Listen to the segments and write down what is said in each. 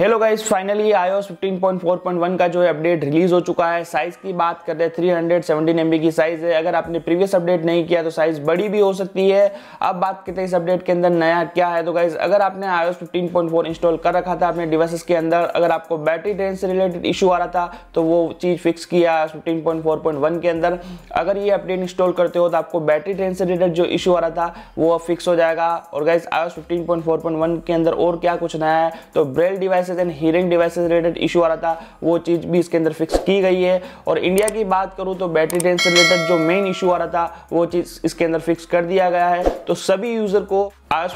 Hello guys finally iOS 15.4.1 का जो है अपडेट रिलीज हो चुका है साइज की बात कर रहे हैं 317 MB की साइज है अगर आपने प्रीवियस अपडेट नहीं किया तो साइज बड़ी भी हो सकती है अब बात करते हैं इस अपडेट के अंदर नया क्या है तो गाइस अगर आपने iOS 15.4 इंस्टॉल कर रखा था अपने डिवाइसेस के अंदर अगर आपको बैटरी ड्रेन से रिलेटेड इशू आ रहा था तो वो चीज़ फिक्स किया फिफ्टीन के अंदर अगर ये अपडेट इंस्टॉल करते हो तो आपको बैटरी ड्रेन से रिलेटेड जो इशू आ रहा था वो फिक्स हो जाएगा और गाइज iOS फिफ्टीन के अंदर और क्या कुछ नया है तो braille device devices and hearing devices related issue आ रहा था वो चीज़ भी इसके अंदर फिक्स की गई है और इंडिया की बात करूँ तो बैटरी ड्रेन से रिलेटेड जो मेन इशू आ रहा था वो चीज़ इसके अंदर फिक्स कर दिया गया है तो सभी यूज़र को आई एस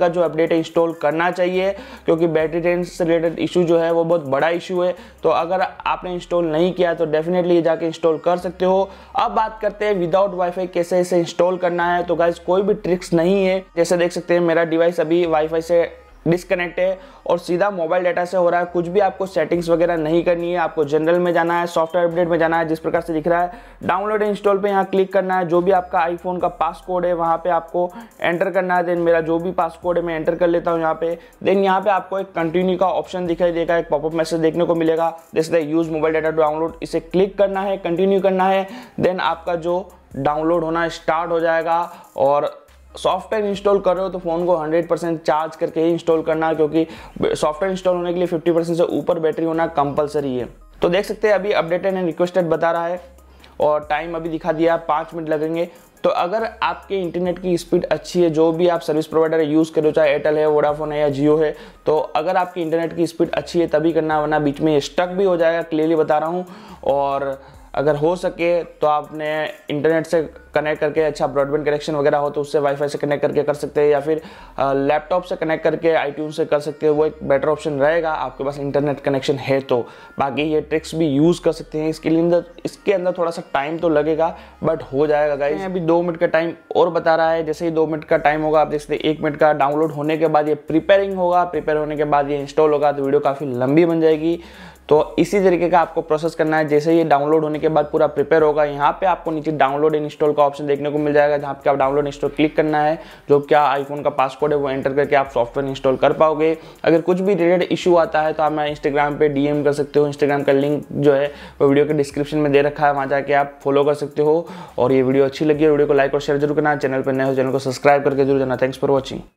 का जो अपडेट है इंस्टॉल करना चाहिए क्योंकि बैटरी ड्रेन से रिलेटेड इशू जो है वो बहुत बड़ा इशू है तो अगर आपने इंस्टॉल नहीं किया तो डेफिनेटली जाके इंस्टॉल कर सकते हो अब बात करते हैं विदाउट वाईफाई कैसे इसे इंस्टॉल करना है तो गाइज कोई भी ट्रिक्स नहीं है जैसे देख सकते हैं मेरा डिवाइस अभी वाईफाई से डिस्कनेक्ट है और सीधा मोबाइल डाटा से हो रहा है कुछ भी आपको सेटिंग्स वगैरह नहीं करनी है आपको जनरल में जाना है सॉफ्टवेयर अपडेट में जाना है जिस प्रकार से दिख रहा है डाउनलोड इंस्टॉल पे यहाँ क्लिक करना है जो भी आपका आईफोन का पास कोड है वहाँ पे आपको एंटर करना है देन मेरा जो भी पास कोड है मैं एंटर कर लेता हूँ यहाँ पे देन यहाँ पे आपको एक कंटिन्यू का ऑप्शन दिखाई देगा एक पॉपअप मैसेज देखने को मिलेगा जैसे यूज मोबाइल डाटा डाउनलोड इसे क्लिक करना है कंटिन्यू करना है देन आपका जो डाउनलोड होना स्टार्ट हो जाएगा और सॉफ्टवेयर इंस्टॉल कर रहे हो तो फ़ोन को 100% चार्ज करके ही इंस्टॉल करना क्योंकि सॉफ्टवेयर इंस्टॉल होने के लिए 50% से ऊपर बैटरी होना कंपलसरी है तो देख सकते हैं अभी अपडेटेड एंड रिक्वेस्टेड बता रहा है और टाइम अभी दिखा दिया पाँच मिनट लगेंगे तो अगर आपके इंटरनेट की स्पीड अच्छी है जो भी आप सर्विस प्रोवाइडर यूज़ करो चाहे एयरटेल है वोडाफोन है या जियो है तो अगर आपकी इंटरनेट की स्पीड अच्छी है तभी करना वरना बीच में स्टक भी हो जाएगा क्लियरली बता रहा हूँ और अगर हो सके तो आपने इंटरनेट से कनेक्ट करके अच्छा ब्रॉडबैंड कनेक्शन वगैरह हो तो उससे वाईफाई से कनेक्ट करके कर सकते हैं या फिर लैपटॉप से कनेक्ट करके आई से कर सकते हैं वो एक बेटर ऑप्शन रहेगा आपके पास इंटरनेट कनेक्शन है तो बाकी ये ट्रिक्स भी यूज़ कर सकते हैं इसके लिए इसके अंदर थोड़ा सा टाइम तो लगेगा बट हो जाएगा गाइस हाँ। अभी दो मिनट का टाइम और बता रहा है जैसे ही दो मिनट का टाइम होगा आप देख सकते हैं एक मिनट का डाउनलोड होने के बाद ये प्रिपेयरिंग होगा प्रिपेयर होने के बाद ये इंस्टॉल होगा तो वीडियो काफ़ी लंबी बन जाएगी तो इसी तरीके का आपको प्रोसेस करना है जैसे ये डाउनलोड होने के बाद पूरा प्रिपेयर होगा यहाँ पे आपको नीचे डाउनलोड एंड इंस्टॉल का ऑप्शन देखने को मिल जाएगा जहाँ पे आप डाउनलोड इंस्टॉल क्लिक करना है जो क्या आईफोन का पासवर्ड है वो एंटर करके आप सॉफ्टवेयर इंस्टॉल कर पाओगे अगर कुछ भी रिलेटेड इशू आता है तो आप मैं इंस्टाग्राम पर डीएम कर सकते हो इंस्टाग्राम का लिंक जो है वो वीडियो के डिस्क्रिप्शन में दे रखा है वहाँ जाके आप फॉलो कर सकते हो और ये वीडियो अच्छी लगी है वीडियो को लाइक और शेयर जरूर करना चैनल पर नए हो चैनल को सब्सक्राइब करके जरूर जाना थैंक्स फॉर वॉचिंग